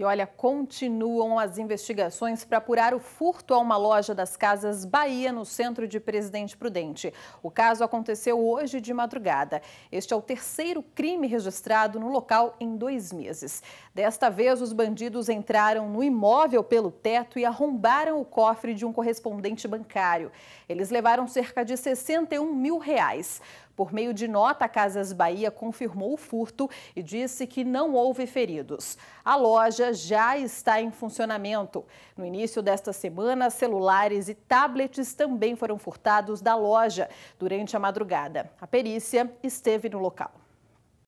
E olha, continuam as investigações para apurar o furto a uma loja das Casas Bahia, no centro de Presidente Prudente. O caso aconteceu hoje de madrugada. Este é o terceiro crime registrado no local em dois meses. Desta vez, os bandidos entraram no imóvel pelo teto e arrombaram o cofre de um correspondente bancário. Eles levaram cerca de 61 mil reais. Por meio de nota, a Casas Bahia confirmou o furto e disse que não houve feridos. A loja já está em funcionamento. No início desta semana, celulares e tablets também foram furtados da loja durante a madrugada. A perícia esteve no local.